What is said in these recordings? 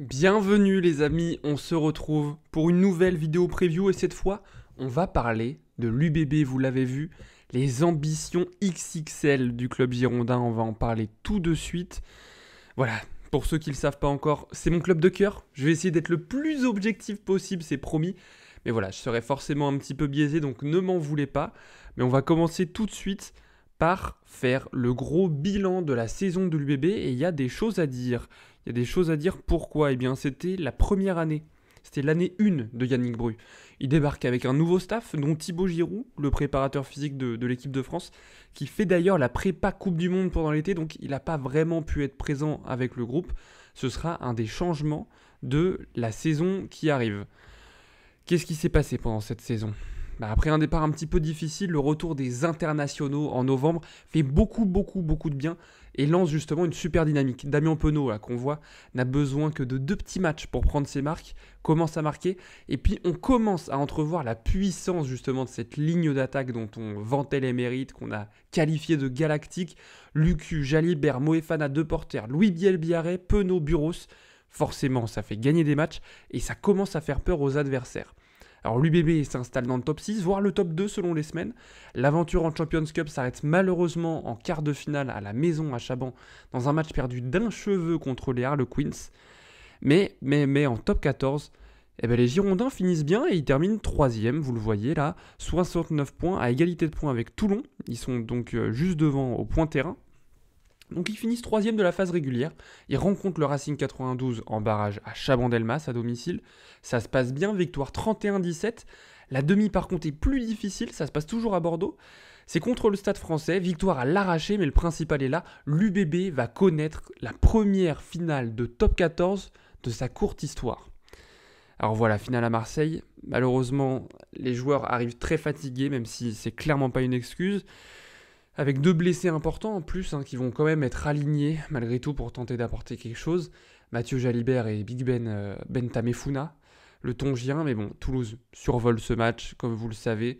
Bienvenue les amis, on se retrouve pour une nouvelle vidéo preview et cette fois, on va parler de l'UBB, vous l'avez vu, les ambitions XXL du club girondin, on va en parler tout de suite. Voilà, pour ceux qui ne le savent pas encore, c'est mon club de cœur, je vais essayer d'être le plus objectif possible, c'est promis. Mais voilà, je serai forcément un petit peu biaisé, donc ne m'en voulez pas. Mais on va commencer tout de suite par faire le gros bilan de la saison de l'UBB et il y a des choses à dire il y a des choses à dire. Pourquoi Eh bien, c'était la première année. C'était l'année 1 de Yannick Bru. Il débarque avec un nouveau staff, dont Thibaut Giroud, le préparateur physique de, de l'équipe de France, qui fait d'ailleurs la prépa Coupe du Monde pendant l'été, donc il n'a pas vraiment pu être présent avec le groupe. Ce sera un des changements de la saison qui arrive. Qu'est-ce qui s'est passé pendant cette saison bah, après un départ un petit peu difficile, le retour des internationaux en novembre fait beaucoup, beaucoup, beaucoup de bien et lance justement une super dynamique. Damien Penaud, là, qu'on voit, n'a besoin que de deux petits matchs pour prendre ses marques, commence à marquer, et puis on commence à entrevoir la puissance justement de cette ligne d'attaque dont on vantait les mérites, qu'on a qualifié de galactique. Lucu, Jalibert, Moefana, deux porteurs, Louis Bielbiaré, Penaud, Buros. Forcément, ça fait gagner des matchs et ça commence à faire peur aux adversaires. Alors l'UBB s'installe dans le top 6, voire le top 2 selon les semaines. L'aventure en Champions Cup s'arrête malheureusement en quart de finale à la maison à Chaban dans un match perdu d'un cheveu contre les Harlequins. Mais, mais, mais en top 14, eh ben, les Girondins finissent bien et ils terminent troisième, vous le voyez là, 69 points à égalité de points avec Toulon. Ils sont donc euh, juste devant au point terrain, donc ils finissent troisième de la phase régulière. Ils rencontrent le Racing 92 en barrage à Chabandelmas à domicile. Ça se passe bien, victoire 31-17. La demi par contre est plus difficile, ça se passe toujours à Bordeaux. C'est contre le Stade français, victoire à l'arraché, mais le principal est là. L'UBB va connaître la première finale de top 14 de sa courte histoire. Alors voilà, finale à Marseille. Malheureusement, les joueurs arrivent très fatigués, même si c'est clairement pas une excuse avec deux blessés importants en plus, hein, qui vont quand même être alignés malgré tout pour tenter d'apporter quelque chose. Mathieu Jalibert et Big Ben, euh, ben Tamefuna, le Tongien, mais bon, Toulouse survole ce match, comme vous le savez.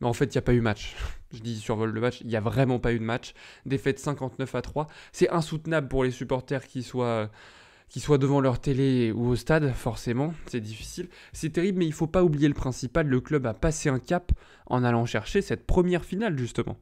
Mais en fait, il n'y a pas eu match. Je dis survole le match, il n'y a vraiment pas eu de match. Défaite 59 à 3. C'est insoutenable pour les supporters qui soient... soient devant leur télé ou au stade, forcément, c'est difficile. C'est terrible, mais il ne faut pas oublier le principal, le club a passé un cap en allant chercher cette première finale, justement.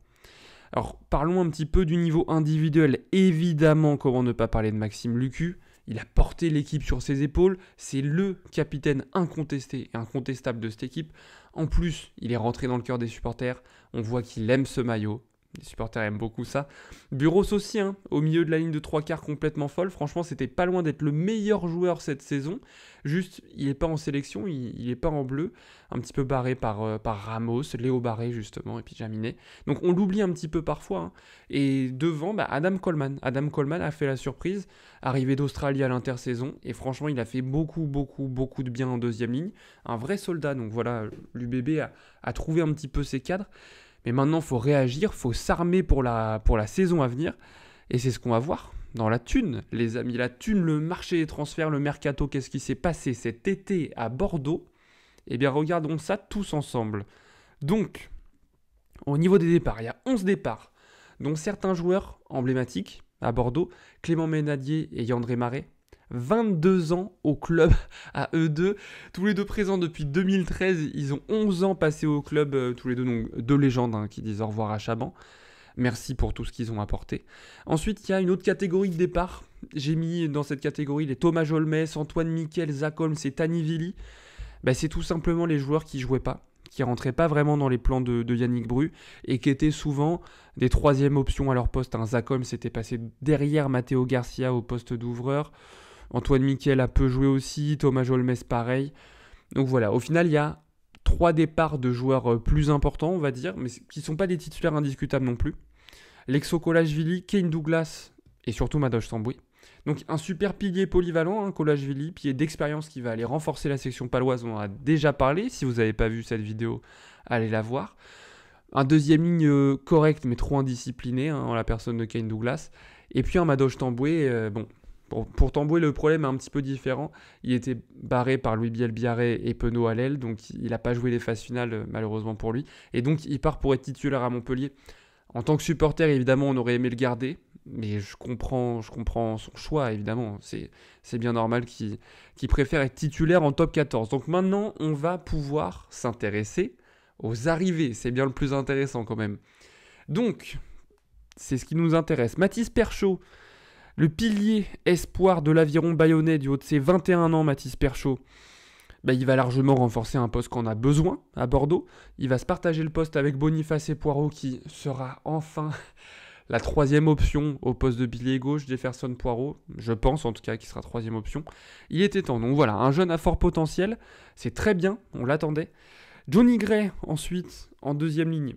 Alors parlons un petit peu du niveau individuel. Évidemment, comment ne pas parler de Maxime Lucu il a porté l'équipe sur ses épaules, c'est le capitaine incontesté et incontestable de cette équipe. En plus, il est rentré dans le cœur des supporters, on voit qu'il aime ce maillot, les supporters aiment beaucoup ça. Buros aussi, hein, au milieu de la ligne de trois quarts complètement folle. Franchement, c'était pas loin d'être le meilleur joueur cette saison. Juste, il n'est pas en sélection, il n'est pas en bleu. Un petit peu barré par, euh, par Ramos, Léo Barré justement, et puis Jaminet. Donc on l'oublie un petit peu parfois. Hein. Et devant, bah, Adam Coleman. Adam Coleman a fait la surprise, arrivé d'Australie à l'intersaison. Et franchement, il a fait beaucoup, beaucoup, beaucoup de bien en deuxième ligne. Un vrai soldat. Donc voilà, l'UBB a trouvé un petit peu ses cadres. Mais maintenant, il faut réagir, faut s'armer pour la, pour la saison à venir. Et c'est ce qu'on va voir dans la thune, les amis. La thune, le marché des transferts, le mercato, qu'est-ce qui s'est passé cet été à Bordeaux Eh bien, regardons ça tous ensemble. Donc, au niveau des départs, il y a 11 départs, dont certains joueurs emblématiques à Bordeaux, Clément Ménadier et Yandré Marais, 22 ans au club à e eux 2 Tous les deux présents depuis 2013, ils ont 11 ans passés au club, euh, tous les deux, donc deux légendes hein, qui disent au revoir à Chaban. Merci pour tout ce qu'ils ont apporté. Ensuite, il y a une autre catégorie de départ. J'ai mis dans cette catégorie les Thomas Jolmes, Antoine Miquel, Zach c'est et Tani Vili. Bah, c'est tout simplement les joueurs qui jouaient pas, qui rentraient pas vraiment dans les plans de, Yannick Bru et qui étaient souvent des troisièmes options à leur poste. Un hein. Zach passé derrière Matteo Garcia au poste d'ouvreur. Antoine Miquel a peu joué aussi, Thomas Jolmes pareil. Donc voilà, au final, il y a trois départs de joueurs euh, plus importants, on va dire, mais qui ne sont pas des titulaires indiscutables non plus. Lexo Vili, Kane Douglas et surtout Madoche Tamboué. Donc un super pilier polyvalent, Collage hein, Vili, pilier d'expérience qui va aller renforcer la section paloise, on en a déjà parlé, si vous n'avez pas vu cette vidéo, allez la voir. Un deuxième ligne euh, correct mais trop indiscipliné hein, en la personne de Kane Douglas. Et puis un Madoche Tamboué, euh, bon, pour, Tamboué, le problème est un petit peu différent. Il était barré par Louis Biel et Penaud à l'aile, donc il n'a pas joué les phases finales, euh, malheureusement pour lui. Et donc, il part pour être titulaire à Montpellier. En tant que supporter, évidemment, on aurait aimé le garder, mais je comprends, je comprends son choix, évidemment. C'est bien normal qu'il préfère être titulaire en top 14. Donc maintenant, on va pouvoir s'intéresser aux arrivées. C'est bien le plus intéressant quand même. Donc, c'est ce qui nous intéresse. Mathis Perchaud, le pilier espoir de l'aviron bayonnais du haut de ses 21 ans, Mathis Perchaud, ben, il va largement renforcer un poste qu'on a besoin à Bordeaux. Il va se partager le poste avec Boniface et Poirot qui sera enfin la troisième option au poste de pilier gauche, Jefferson Poirot, je pense en tout cas qu'il sera troisième option. Il était temps. Donc voilà, un jeune à fort potentiel, c'est très bien, on l'attendait. Johnny Gray ensuite en deuxième ligne.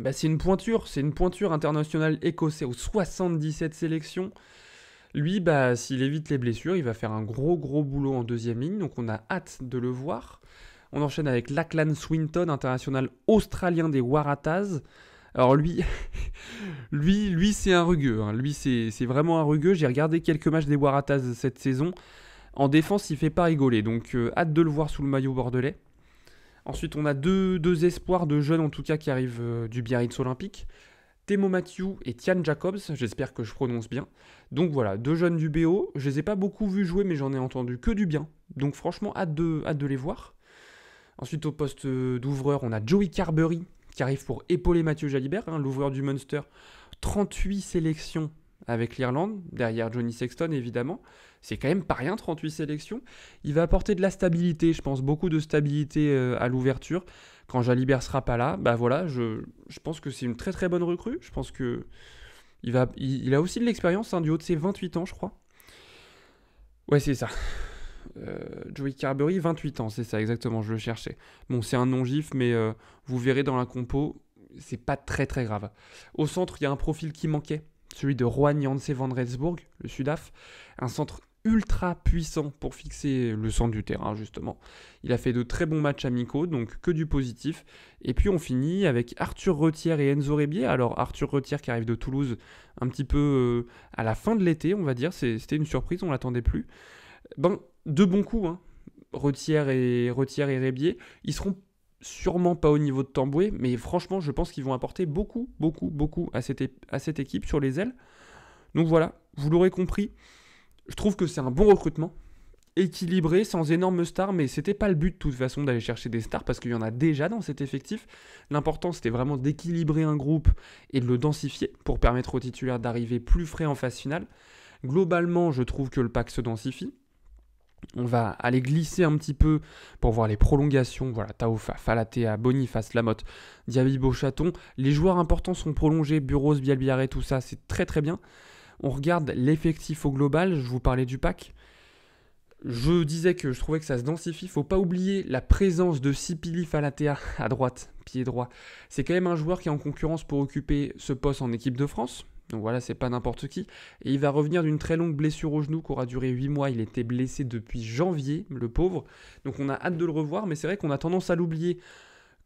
Bah, c'est une pointure, c'est une pointure internationale écossais aux 77 sélections. Lui, bah, s'il évite les blessures, il va faire un gros gros boulot en deuxième ligne, donc on a hâte de le voir. On enchaîne avec Lachlan Swinton, international australien des Waratahs. Alors lui, lui, lui c'est un rugueux. Hein. Lui, c'est vraiment un rugueux. J'ai regardé quelques matchs des Waratahs cette saison. En défense, il fait pas rigoler, donc euh, hâte de le voir sous le maillot bordelais. Ensuite, on a deux, deux, espoirs de jeunes, en tout cas, qui arrivent euh, du Biarritz Olympique. Temo Mathieu et Tian Jacobs, j'espère que je prononce bien. Donc voilà, deux jeunes du BO. Je les ai pas beaucoup vus jouer, mais j'en ai entendu que du bien. Donc franchement, hâte de, hâte de les voir. Ensuite, au poste euh, d'ouvreur, on a Joey Carberry, qui arrive pour épauler Mathieu Jalibert, hein, l'ouvreur du Monster, 38 sélections avec l'Irlande, derrière Johnny Sexton évidemment. C'est quand même pas rien, 38 sélections. Il va apporter de la stabilité, je pense, beaucoup de stabilité euh, à l'ouverture. Quand Jalibert sera pas là, bah voilà, je, pense que c'est une très très bonne recrue. Je pense que il, va, il, a aussi de l'expérience hein, du haut de ses 28 ans, je crois. Ouais, c'est ça. Euh, Joey Carberry, 28 ans, c'est ça exactement, je le cherchais. Bon, c'est un non-gif, mais euh, vous verrez dans la compo, c'est pas très très grave. Au centre, il y a un profil qui manquait celui de Juan et van Rensburg, le Sudaf, un centre ultra puissant pour fixer le centre du terrain justement. Il a fait de très bons matchs amicaux, donc que du positif. Et puis on finit avec Arthur Retière et Enzo Rébier. Alors Arthur Retière qui arrive de Toulouse un petit peu euh, à la fin de l'été, on va dire, c'était une surprise, on l'attendait plus. Ben, de bons coups, hein. Retière et, et Rébier, ils seront sûrement pas au niveau de Tamboué, mais franchement, je pense qu'ils vont apporter beaucoup, beaucoup, beaucoup à cette, équipe sur les ailes. Donc voilà, vous l'aurez compris, je trouve que c'est un bon recrutement, équilibré, sans énormes stars, mais c'était pas le but de toute façon d'aller chercher des stars parce qu'il y en a déjà dans cet effectif. L'important c'était vraiment d'équilibrer un groupe et de le densifier pour permettre aux titulaires d'arriver plus frais en phase finale. Globalement, je trouve que le pack se densifie. On va aller glisser un petit peu pour voir les prolongations. Voilà, Taoufa, Falatea, Boniface, Lamotte, Diaby, Beauchaton. Les joueurs importants sont prolongés, Buros, Bialbiaré, tout ça, c'est très très bien. On regarde l'effectif au global, je vous parlais du pack. Je disais que je trouvais que ça se densifie. Faut pas oublier la présence de Sipili Falatea à droite, pied droit. C'est quand même un joueur qui est en concurrence pour occuper ce poste en équipe de France. Donc voilà, c'est pas n'importe qui. Et il va revenir d'une très longue blessure au genou qui aura duré 8 mois. Il était blessé depuis janvier, le pauvre. Donc on a hâte de le revoir, mais c'est vrai qu'on a tendance à l'oublier.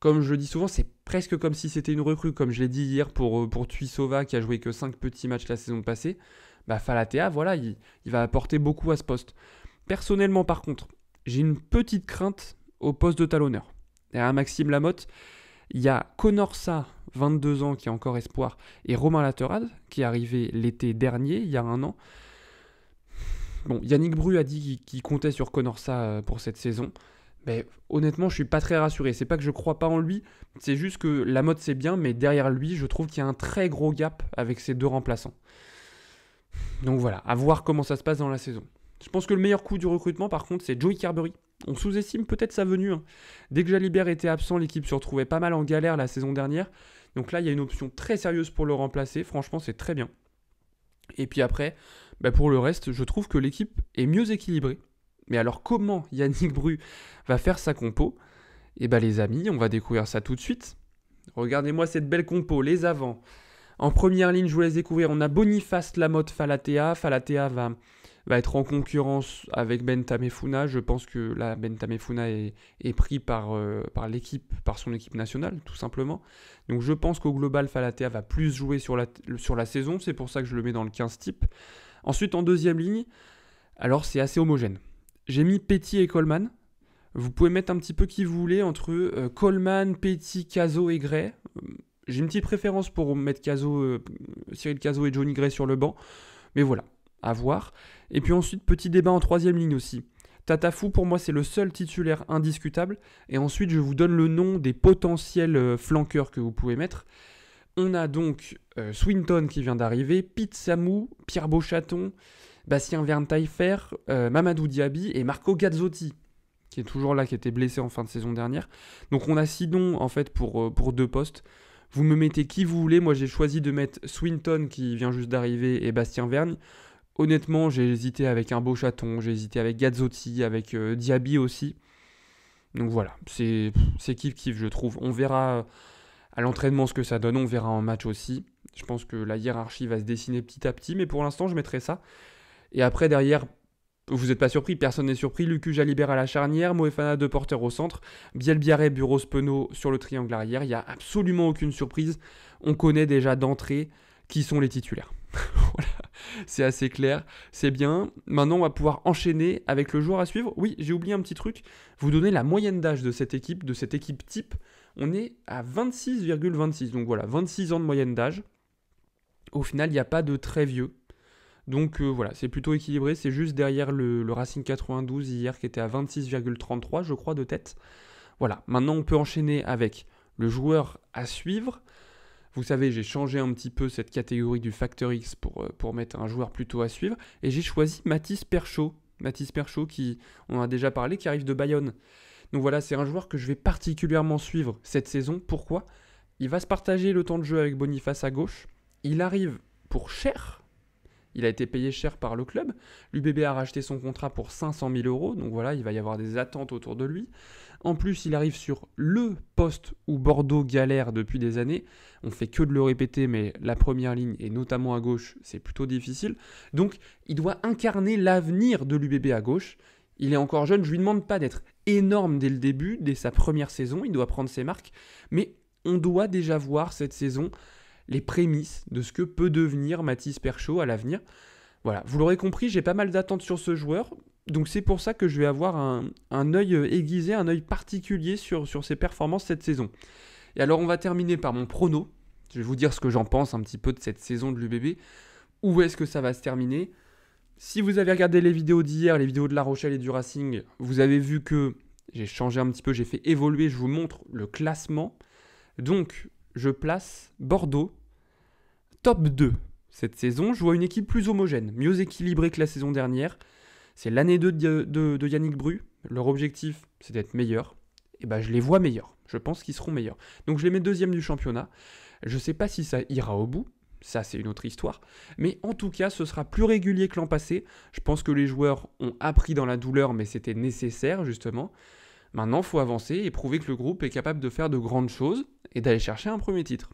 Comme je le dis souvent, c'est presque comme si c'était une recrue, comme je l'ai dit hier pour, euh, pour Tuisova qui a joué que 5 petits matchs la saison passée. Bah Falatea, voilà, il, va apporter beaucoup à ce poste. Personnellement, par contre, j'ai une petite crainte au poste de talonneur. Et un Maxime Lamotte, il y a Conorsa, 22 ans, qui a encore espoir, et Romain Laterade, qui est arrivé l'été dernier, il y a un an. Bon, Yannick Bru a dit qu'il comptait sur Conorsa euh, pour cette saison. Mais honnêtement, je suis pas très rassuré. C'est pas que je crois pas en lui, c'est juste que la mode c'est bien, mais derrière lui, je trouve qu'il y a un très gros gap avec ses deux remplaçants. Donc voilà, à voir comment ça se passe dans la saison. Je pense que le meilleur coup du recrutement, par contre, c'est Joey Carberry. On sous-estime peut-être sa venue. Hein. Dès que Jalibert était absent, l'équipe se retrouvait pas mal en galère la saison dernière. Donc là, il y a une option très sérieuse pour le remplacer. Franchement, c'est très bien. Et puis après, bah, pour le reste, je trouve que l'équipe est mieux équilibrée. Mais alors comment Yannick Bru va faire sa compo Eh bien, bah, les amis, on va découvrir ça tout de suite. Regardez-moi cette belle compo, les avant. En première ligne, je vous laisse découvrir, on a Boniface Lamotte Falatea. Falatea va va être en concurrence avec Bentamefuna. Je pense que là, Bentamefuna est, pris par, euh, par l'équipe, par son équipe nationale, tout simplement. Donc je pense qu'au global, Falatea va plus jouer sur la, sur la saison. C'est pour ça que je le mets dans le 15 type. Ensuite, en deuxième ligne, alors c'est assez homogène. J'ai mis Petit et Coleman. Vous pouvez mettre un petit peu qui vous voulez entre euh, Coleman, Petit, Caso et Gray. J'ai une petite préférence pour mettre Caso, euh, Cyril Caso et Johnny Gray sur le banc. Mais voilà, à voir. Et puis ensuite, petit débat en troisième ligne aussi. Tatafou, pour moi, c'est le seul titulaire indiscutable. Et ensuite, je vous donne le nom des potentiels euh, flanqueurs que vous pouvez mettre. On a donc euh, Swinton qui vient d'arriver, Pete Samou, Pierre Beauchaton, Bastien Verne euh, Mamadou Diaby et Marco Gazzotti, qui est toujours là, qui était blessé en fin de saison dernière. Donc on a six noms, en fait, pour, euh, pour deux postes. Vous me mettez qui vous voulez. Moi, j'ai choisi de mettre Swinton, qui vient juste d'arriver, et Bastien Verne honnêtement, j'ai hésité avec un beau chaton, j'ai hésité avec Gazzotti, avec euh, Diaby aussi. Donc voilà, c'est kiff-kiff, je trouve. On verra euh, à l'entraînement ce que ça donne, on verra en match aussi. Je pense que la hiérarchie va se dessiner petit à petit, mais pour l'instant, je mettrai ça. Et après, derrière, vous n'êtes pas surpris, personne n'est surpris. Lucu Jalibert à la charnière, Moefana de porteurs au centre, biel Bielbiaré, Bureau Speno sur le triangle arrière. Il n'y a absolument aucune surprise. On connaît déjà d'entrée qui sont les titulaires. voilà, c'est assez clair, c'est bien. Maintenant, on va pouvoir enchaîner avec le joueur à suivre. Oui, j'ai oublié un petit truc, vous donner la moyenne d'âge de cette équipe, de cette équipe type. On est à 26,26, donc voilà, 26 ans de moyenne d'âge. Au final, il n'y a pas de très vieux. Donc euh, voilà, c'est plutôt équilibré, c'est juste derrière le, le Racing 92 hier qui était à 26,33 je crois de tête. Voilà, maintenant on peut enchaîner avec le joueur à suivre. Vous savez, j'ai changé un petit peu cette catégorie du Factor X pour, euh, pour mettre un joueur plutôt à suivre, et j'ai choisi Mathis Perchaud. Mathis Perchaud, qui, on a déjà parlé, qui arrive de Bayonne. Donc voilà, c'est un joueur que je vais particulièrement suivre cette saison. Pourquoi Il va se partager le temps de jeu avec Boniface à gauche. Il arrive pour cher, il a été payé cher par le club. L'UBB a racheté son contrat pour 500 000 euros, donc voilà, il va y avoir des attentes autour de lui. En plus, il arrive sur le poste où Bordeaux galère depuis des années. On fait que de le répéter, mais la première ligne, et notamment à gauche, c'est plutôt difficile. Donc, il doit incarner l'avenir de l'UBB à gauche. Il est encore jeune, je lui demande pas d'être énorme dès le début, dès sa première saison, il doit prendre ses marques, mais on doit déjà voir cette saison les prémices de ce que peut devenir Mathis Perchaud à l'avenir. Voilà, vous l'aurez compris, j'ai pas mal d'attentes sur ce joueur donc c'est pour ça que je vais avoir un, œil euh, aiguisé, un œil particulier sur, sur ses performances cette saison. Et alors on va terminer par mon prono. Je vais vous dire ce que j'en pense un petit peu de cette saison de l'UBB. Où est-ce que ça va se terminer Si vous avez regardé les vidéos d'hier, les vidéos de La Rochelle et du Racing, vous avez vu que j'ai changé un petit peu, j'ai fait évoluer, je vous montre le classement. Donc je place Bordeaux top 2 cette saison. Je vois une équipe plus homogène, mieux équilibrée que la saison dernière. C'est l'année 2 de, Yannick Bru. Leur objectif, c'est d'être meilleur. Et ben, je les vois meilleurs. Je pense qu'ils seront meilleurs. Donc, je les mets deuxième du championnat. Je ne sais pas si ça ira au bout. Ça, c'est une autre histoire. Mais en tout cas, ce sera plus régulier que l'an passé. Je pense que les joueurs ont appris dans la douleur, mais c'était nécessaire, justement. Maintenant, il faut avancer et prouver que le groupe est capable de faire de grandes choses et d'aller chercher un premier titre.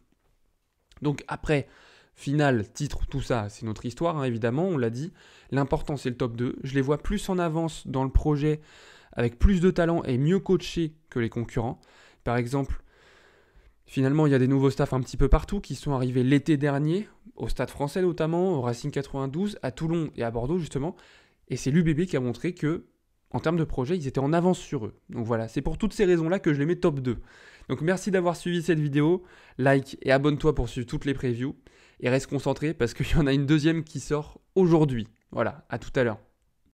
Donc après, Final, titre, tout ça, c'est notre histoire, hein, évidemment, on l'a dit. L'important, c'est le top 2. Je les vois plus en avance dans le projet, avec plus de talent et mieux coachés que les concurrents. Par exemple, Finalement, il y a des nouveaux staffs un petit peu partout qui sont arrivés l'été dernier, au Stade français notamment, au Racing 92, à Toulon et à Bordeaux justement. Et c'est l'UBB qui a montré que, en termes de projet, ils étaient en avance sur eux. Donc voilà, c'est pour toutes ces raisons-là que je les mets top 2. Donc merci d'avoir suivi cette vidéo, like et abonne-toi pour suivre toutes les previews et reste concentré parce qu'il y en a une deuxième qui sort aujourd'hui. Voilà, à tout à l'heure.